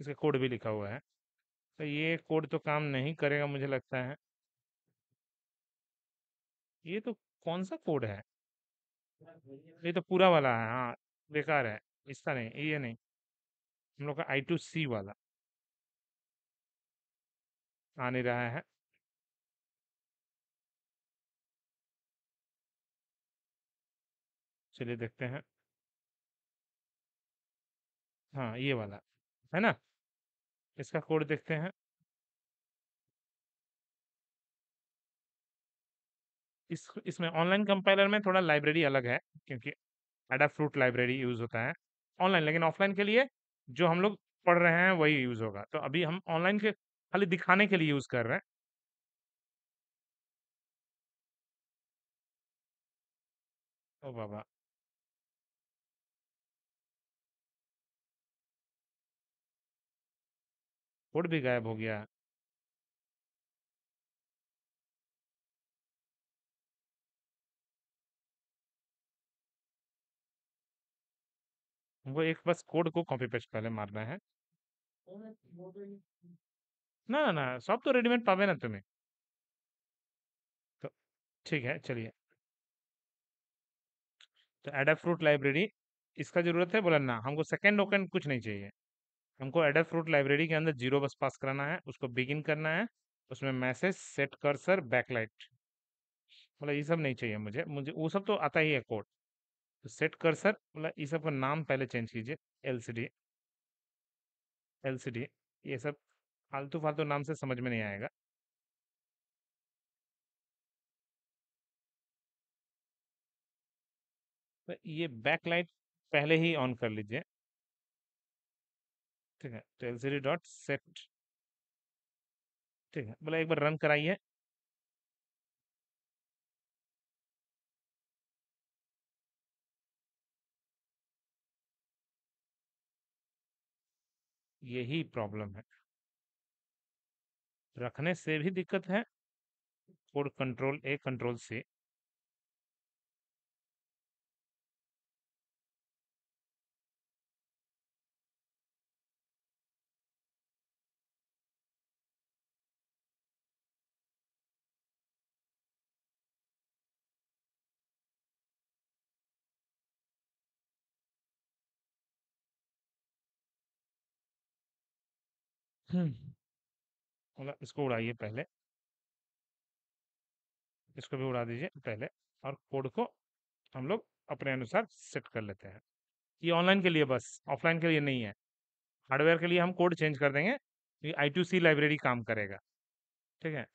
इसका कोड भी लिखा हुआ है तो ये कोड तो काम नहीं करेगा मुझे लगता है ये तो कौन सा कोड है ये तो पूरा वाला है हाँ बेकार है इसका नहीं ये नहीं हम लोग का आई टू सी वाला आने रहा है चलिए देखते हैं हाँ ये वाला है ना इसका कोड देखते हैं इस इसमें ऑनलाइन कंपाइलर में थोड़ा लाइब्रेरी अलग है क्योंकि फ्रूट लाइब्रेरी यूज़ होता है ऑनलाइन लेकिन ऑफलाइन के लिए जो हम लोग पढ़ रहे हैं वही यूज़ होगा तो अभी हम ऑनलाइन के खाली दिखाने के लिए यूज़ कर रहे हैं ओ बाबा कोड भी गायब हो गया। वो एक बस कोड को कॉपी पेस्ट पहले मारना है। ना, ना, ना, सब तो रेडीमेड पावे ना तुम्हें। तो ठीक है, चलिए। तो एडाफ्रूट लाइब्रेरी इसका ज़रूरत है? बोला ना, हमको सेकंड-वेकंड कुछ नहीं चाहिए। हमको एडर फ्रूट लाइब्रेरी के अंदर जीरो बस पास कराना है उसको बिगिन करना है उसमें मैसेज सेट कर सर बैकलाइट बोला ये सब नहीं चाहिए मुझे मुझे वो सब तो आता ही है कोड तो सेट कर सर बोला ये सब का नाम पहले चेंज कीजिए L C D L C D ये सब फालतू फालतू नाम से समझ में नहीं आएगा तो ये बैकलाइट पहले ही ऑन कर लीजिए ठीक है तो एलसीडी डॉट सेट ठीक है बोला एक बार रन कराइए यही प्रॉब्लम है रखने से भी दिक्कत है code control A control C <clears throat> मतलब इसको उड़ाइए पहले इसको भी उड़ा दीजिए पहले और कोड को हम लोग अपने अनुसार सेट कर लेते हैं ये ऑनलाइन के लिए बस ऑफलाइन के लिए नहीं है हार्डवेयर के लिए हम कोड चेंज कर देंगे ये आई टू सी लाइब्रेरी काम करेगा ठीक है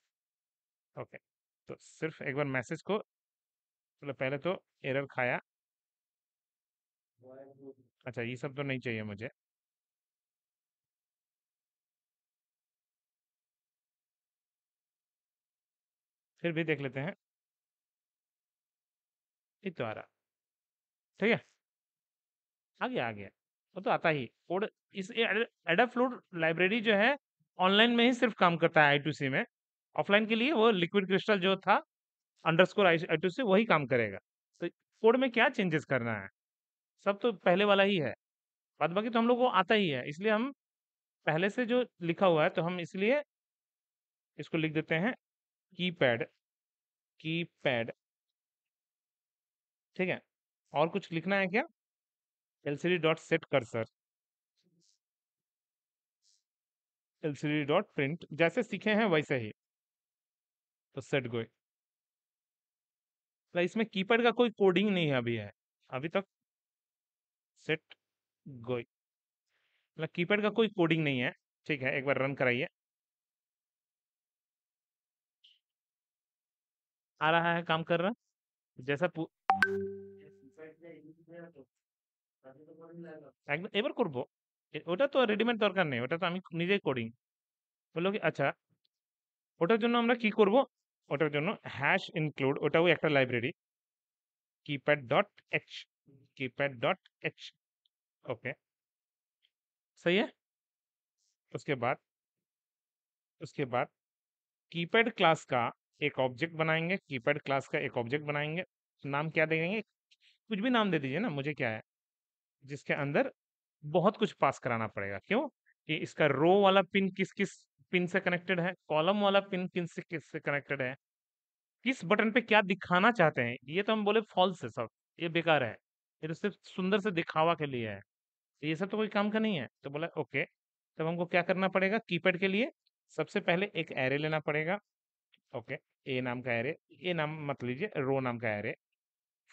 ओके तो सिर्फ एक बार मैसेज को मतलब तो पहले तो एरर खाया अच्छा ये सब तो नहीं चाहिए मुझे फिर भी देख लेते हैं ये तो आ रहा ठीक है आ गया आ गया वो तो आता ही कोड इस एडाफ्लूड लाइब्रेरी जो है ऑनलाइन में ही सिर्फ काम करता है आई में ऑफलाइन के लिए वो लिक्विड क्रिस्टल जो था अंडरस्कोर आई टू सी वही काम करेगा तो कोड में क्या चेंजेस करना है सब तो पहले वाला ही है बाद बाकी तो हम लोग को आता ही है इसलिए हम पहले से जो लिखा हुआ है तो हम इसलिए इसको लिख देते हैं कीपैड कीपैड ठीक है और कुछ लिखना है क्या एलसीडी डॉट सेट कर सी एलसीडी डॉट प्रिंट जैसे सीखे हैं वैसे ही तो सेट गोए तो इसमें कीपैड का कोई कोडिंग नहीं है अभी है अभी तक सेट गोई मतलब कीपैड का कोई कोडिंग नहीं है ठीक है एक बार रन कराइए आ रहा है काम कर रहा जैसा अब और करबो ओटा तो रेडीमेड দরকার নেই ওটা তো আমি নিজে কোডিং বললো কি আচ্ছা ফটোর জন্য আমরা কি করব ফটোর জন্য হ্যাশ ইনক্লুড ওটাও একটা library keypad dot X keypad dot X okay सही है उसके बाद उसके बाद कीपैड क्लास का एक ऑब्जेक्ट बनाएंगे कीपैड क्लास का एक ऑब्जेक्ट बनाएंगे नाम क्या देंगे कुछ भी नाम दे दीजिए ना मुझे क्या है जिसके अंदर बहुत कुछ पास कराना पड़ेगा क्यों कि इसका रो वाला पिन किस किस पिन से कनेक्टेड है कॉलम वाला पिन किन से किस से कनेक्टेड है किस बटन पे क्या दिखाना चाहते हैं ये तो हम बोले फॉल्स है सब ये बेकार है ये तो सिर्फ सुंदर से दिखावा के लिए है ये सब तो कोई काम का नहीं है तो बोला ओके तब तो हमको क्या करना पड़ेगा कीपैड के लिए सबसे पहले एक एरे लेना पड़ेगा ओके ए नाम का एरे ए नाम मत लीजिए रो नाम का एरे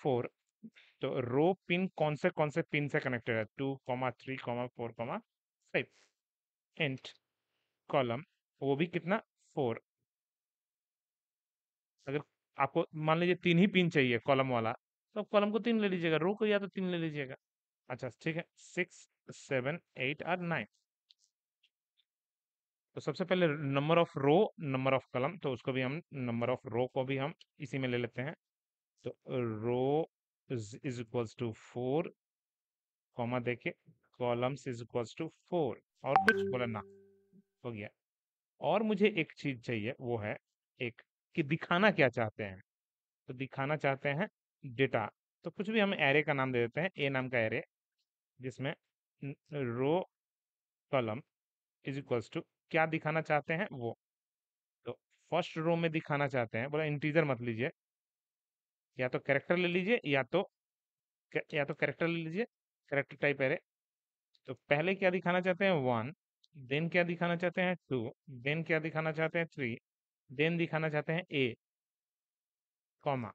फोर तो रो पिन कौन से कौन से पिन से कनेक्टेड है two comma three comma four comma five and column वो भी कितना फोर अगर आपको मान लीजिए तीन ही पिन चाहिए कॉलम वाला तो कॉलम को तीन ले लीजिएगा रो को या तो तीन ले लीजिएगा अच्छा ठीक है सिक्स सेवन एट और नाइन तो सबसे पहले number of row number of column तो उसको भी हम नंबर ऑफ रो को भी हम इसी में ले लेते हैं तो row is equals to four comma देके columns is equals to four और कुछ बोला ना हो गया और मुझे एक चीज चाहिए वो है एक कि दिखाना क्या चाहते हैं तो दिखाना चाहते हैं डेटा तो कुछ भी हम एरे का नाम दे देते हैं ए नाम का एरे जिसमें row column is equals to क्या दिखाना चाहते हैं वो तो फर्स्ट रो में दिखाना चाहते हैं बोला इंटीजर मत लीजिए या तो कैरेक्टर ले लीजिए या तो या तो कैरेक्टर ले लीजिए कैरेक्टर टाइप एरे तो पहले क्या दिखाना चाहते हैं वन देन क्या दिखाना चाहते हैं टू देन क्या दिखाना चाहते हैं थ्री देन दिखाना चाहते हैं ए कॉमा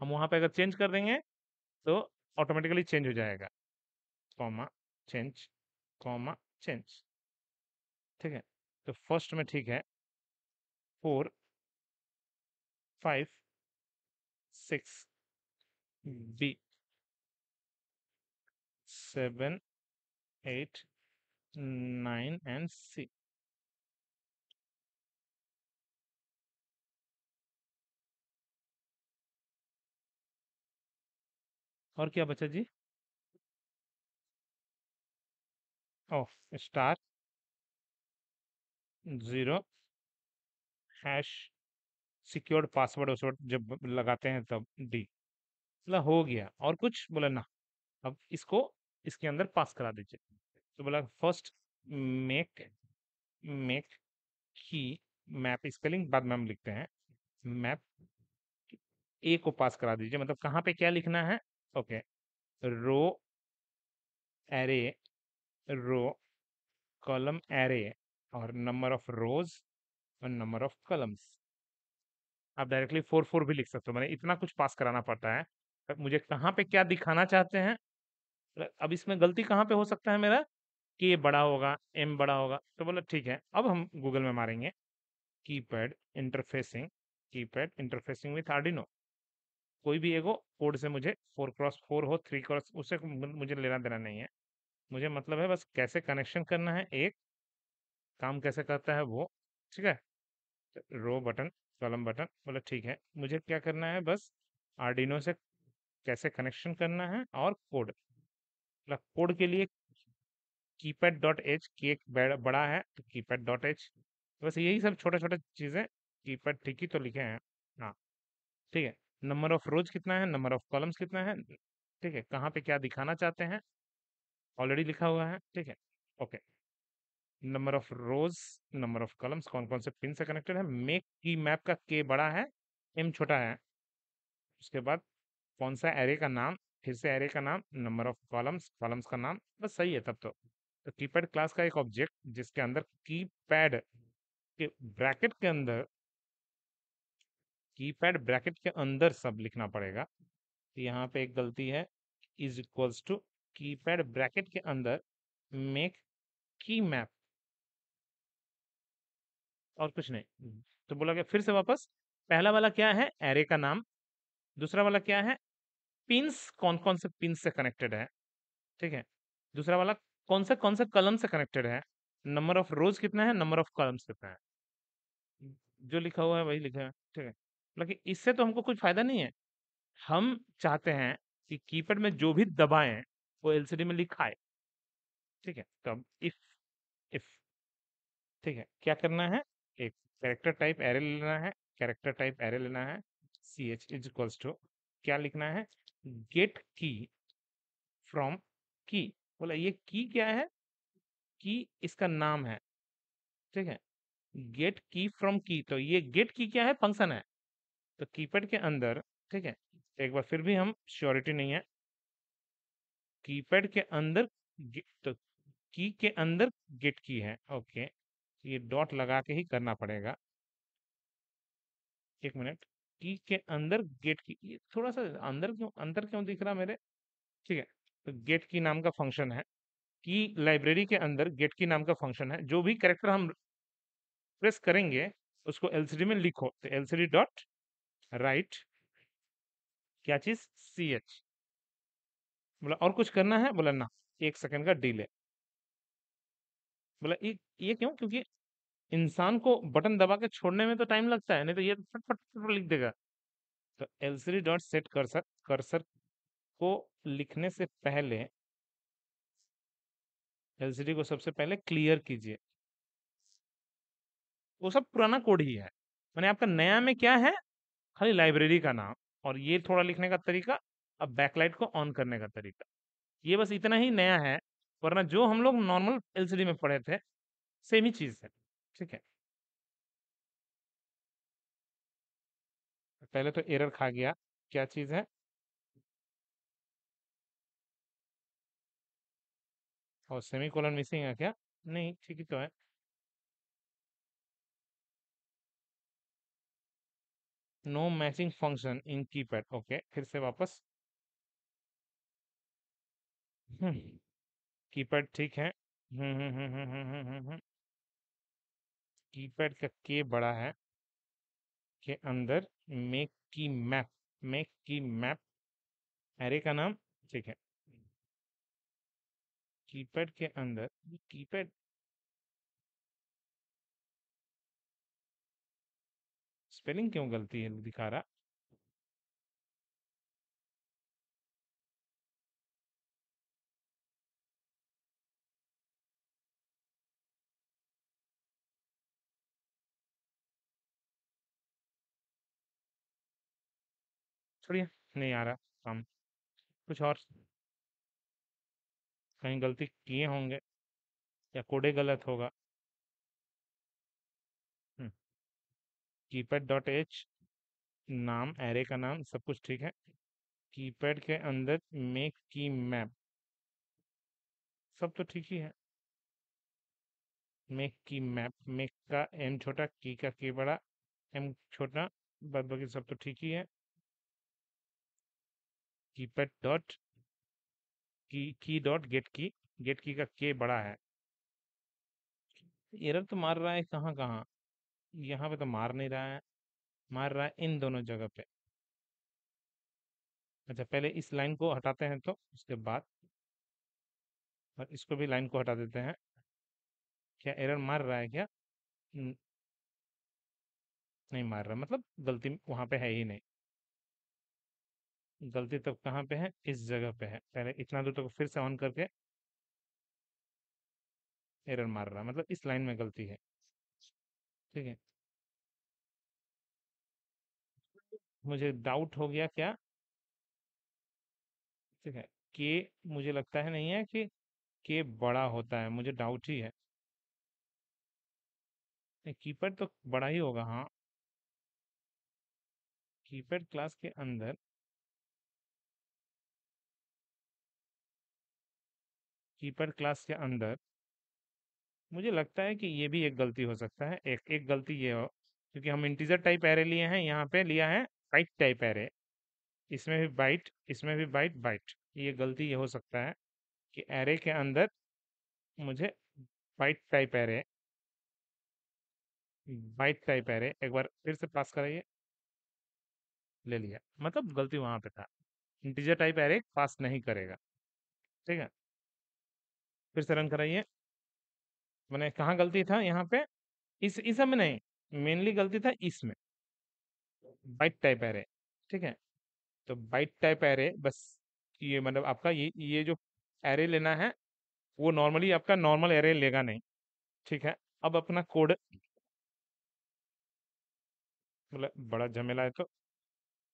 हम वहां पे अगर चेंज कर देंगे तो ऑटोमेटिकली चेंज हो जाएगा कॉमा चेंज कॉमा चेंज ठीक है तो फर्स्ट में ठीक है four five six B seven eight nine and C और क्या बचा जी ओ star zero hash secured password उस जब लगाते हैं तब डी बोला हो गया और कुछ बोला ना अब इसको इसके अंदर पास करा दीजिए तो बोला first make make key map spelling बाद में हम लिखते हैं मैप ए को पास करा दीजिए मतलब कहाँ पे क्या लिखना है okay row array row column array और नंबर ऑफ रोज और नंबर ऑफ कलम्स आप डायरेक्टली फोर फोर भी लिख सकते हो मैंने मतलब इतना कुछ पास कराना पड़ता है मुझे कहाँ पे क्या दिखाना चाहते हैं मतलब अब इसमें गलती कहाँ पे हो सकता है मेरा कि ये बड़ा होगा एम बड़ा होगा तो बोला ठीक है अब हम गूगल में मारेंगे keypad interfacing keypad interfacing with Arduino कोई भी एगो कोड से मुझे फोर क्रॉस फोर हो थ्री क्रॉस उससे मुझे लेना देना नहीं है मुझे मतलब है बस कैसे कनेक्शन करना है एक काम कैसे करता है वो ठीक है रो बटन कॉलम बटन बोला ठीक है मुझे क्या करना है बस आर्डिनो से कैसे कनेक्शन करना है और कोड मतलब कोड के लिए कीपैड डॉट एच की एक बड़ा है तो कीपैड डॉट एच तो बस यही सब छोटा छोटा चीज़ें कीपैड ठीक ही तो लिखे हैं हाँ ठीक है नंबर ऑफ रोज कितना है नंबर ऑफ कॉलम्स कितना है ठीक है कहाँ पे क्या दिखाना चाहते हैं ऑलरेडी लिखा हुआ है ठीक है okay number of rows number of columns कौन कौन से पिन से कनेक्टेड है मेक की मैप का के बड़ा है एम छोटा है उसके बाद कौन सा एरे का नाम फिर से एरे का नाम नंबर ऑफ कॉलम्स कॉलम्स का नाम बस सही है तब तो तो कीपैड क्लास का एक ऑब्जेक्ट जिसके अंदर कीपैड के ब्रैकेट के अंदर कीपैड ब्रैकेट के अंदर सब लिखना पड़ेगा तो यहाँ पे एक गलती है is equals to keypad bracket के अंदर मेक की मैप और कुछ नहीं तो बोला गया फिर से वापस पहला वाला क्या है एरे का नाम दूसरा वाला क्या है पिंस कौन कौन से पिंस से कनेक्टेड है ठीक है दूसरा वाला कौन सा कौन सा कलम से कनेक्टेड है नंबर ऑफ रोज कितना है नंबर ऑफ कलम्स कितना है जो लिखा हुआ है वही लिखा है ठीक है बोला इससे तो हमको कुछ फायदा नहीं है हम चाहते हैं कि कीपैड में जो भी दबाएं वो एलसीडी में लिखाए ठीक है तो अब इफ इफ ठीक है क्या करना है कैरेक्टर टाइप एरे लेना है कैरेक्टर टाइप एरे लेना है C H is equals to क्या लिखना है गेट की फ्रॉम की बोला ये की क्या है की इसका नाम है ठीक है गेट की फ्रॉम की तो ये गेट की क्या है फंक्शन है तो कीपैड के अंदर ठीक है एक बार फिर भी हम श्योरिटी नहीं है कीपैड के अंदर तो की के अंदर गेट की है ओके ये डॉट लगा के ही करना पड़ेगा एक मिनट की के अंदर गेट की ये थोड़ा सा अंदर क्यों अंदर क्यों दिख रहा मेरे ठीक है तो गेट की नाम का फंक्शन है की लाइब्रेरी के अंदर गेट की नाम का फंक्शन है जो भी कैरेक्टर हम प्रेस करेंगे उसको एलसीडी में लिखो तो एलसीडी डॉट राइट क्या चीज सी एच बोला और कुछ करना है बोला ना एक सेकंड का डिले बोला मतलब ये क्यों क्योंकि इंसान को बटन दबा के छोड़ने में तो टाइम लगता है नहीं तो ये तो फट फट फट लिख देगा तो L D dot set cursor cursor को लिखने से पहले एल सी डी को सबसे पहले क्लियर कीजिए वो सब पुराना कोड ही है मैंने आपका नया में क्या है खाली लाइब्रेरी का नाम और ये थोड़ा लिखने का तरीका अब बैकलाइट को ऑन करने का तरीका ये बस इतना ही नया है वरना जो हम लोग नॉर्मल एल में पढ़े थे सेम ही चीज़ है ठीक है पहले तो एरर खा गया क्या चीज़ है और सेमी कॉलन मिसिंग है क्या नहीं ठीक ही तो है no matching function in keypad okay फिर से वापस हम्म कीपैड ठीक है हम्म हम्म हम्म हम्म हम्म हम्म हम्म, हम्म। कीपैड का के बड़ा है के अंदर make key map make key map array का नाम ठीक है कीपैड के अंदर कीपैड स्पेलिंग क्यों गलती है दिखा रहा छोड़िए नहीं आ रहा काम कुछ और कहीं गलती किए होंगे या कोडे गलत होगा हम्म। कीपैड डॉट एच नाम एरे का नाम सब कुछ ठीक है कीपैड के अंदर मेक की मैप सब तो ठीक ही है मेक की मैप मेक का एम छोटा की का की बड़ा एम छोटा बाद बाकी सब तो ठीक ही है कीपैड डॉट की की डॉट गेट की गेट की का के बड़ा है एरर तो मार रहा है कहाँ कहाँ यहाँ पे तो मार नहीं रहा है मार रहा है इन दोनों जगह पे अच्छा पहले इस लाइन को हटाते हैं तो उसके बाद और इसको भी लाइन को हटा देते हैं क्या एरर मार रहा है क्या नहीं मार रहा मतलब गलती वहाँ पे है ही नहीं गलती तब कहाँ पे है इस जगह पे है पहले इतना दूर तक तो फिर से ऑन करके एरर मार रहा मतलब इस लाइन में गलती है ठीक है मुझे डाउट हो गया क्या ठीक है के मुझे लगता है नहीं है कि के बड़ा होता है मुझे डाउट ही है कीपैड तो बड़ा ही होगा हाँ कीपैड क्लास के अंदर कीपर क्लास के अंदर मुझे लगता है कि ये भी एक गलती हो सकता है एक एक गलती ये हो क्योंकि हम इंटीजर टाइप एरे लिए हैं यहाँ पे लिया है बाइट टाइप एरे इसमें भी बाइट इसमें भी बाइट बाइट ये गलती ये हो सकता है कि एरे के अंदर मुझे byte type array byte type array एक बार फिर से पास कराइए ले लिया मतलब गलती वहाँ पे था इंटीजर टाइप एरे पास नहीं करेगा ठीक है फिर से रन कराइए मैंने कहाँ गलती था यहाँ पे इस इस में नहीं मेनली गलती था इसमें बाइट टाइप एरे ठीक है तो बाइट टाइप एरे बस ये मतलब आपका ये ये जो एरे लेना है वो नॉर्मली आपका नॉर्मल एरे लेगा नहीं ठीक है अब अपना कोड मतलब बड़ा झमेला है तो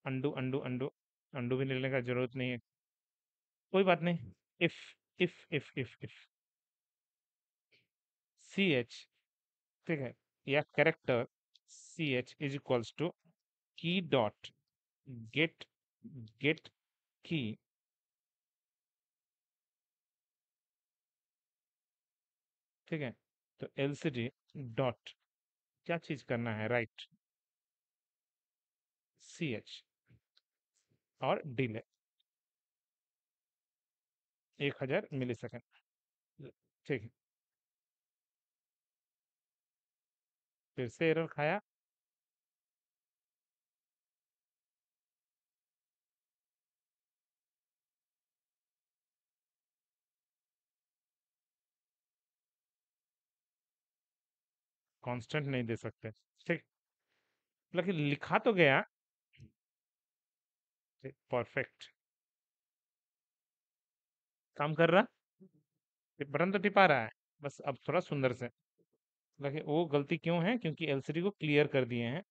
अंडू अंडू अंडू अंडू भी लेने का जरूरत नहीं है कोई बात नहीं if if if if if C H ठीक है या character C H is equals to key dot get get key ठीक है तो डी डॉट क्या चीज करना है राइट सी एच और डिले एक हजार मिली सेकेंड ठीक है फिर से एरर खाया कांस्टेंट नहीं दे सकते ठीक लेकिन लिखा तो गया परफेक्ट काम कर रहा बटन तो टिपा रहा है बस अब थोड़ा सुंदर से लगे वो गलती क्यों है क्योंकि एलसीडी को क्लियर कर दिए हैं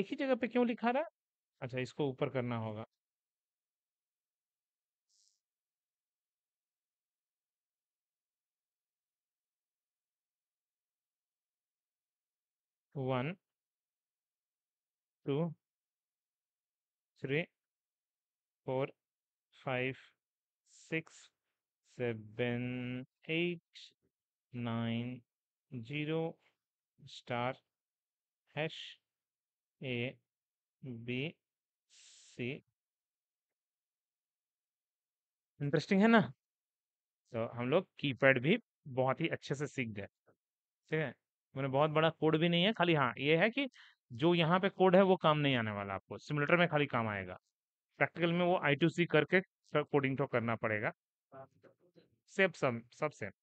एक ही जगह पे क्यों लिखा रहा अच्छा इसको ऊपर करना होगा one two three four five six seven eight nine zero star hash A B C interesting है ना तो so, हम लोग कीपैड भी बहुत ही अच्छे से सीख गए ठीक है मैंने बहुत बड़ा कोड भी नहीं है खाली हाँ ये है कि जो यहाँ पे कोड है वो काम नहीं आने वाला आपको सिमुलेटर में खाली काम आएगा प्रैक्टिकल में वो आई टू सी करके कोडिंग तो करना पड़ेगा हाँ, सेम सब सब सेम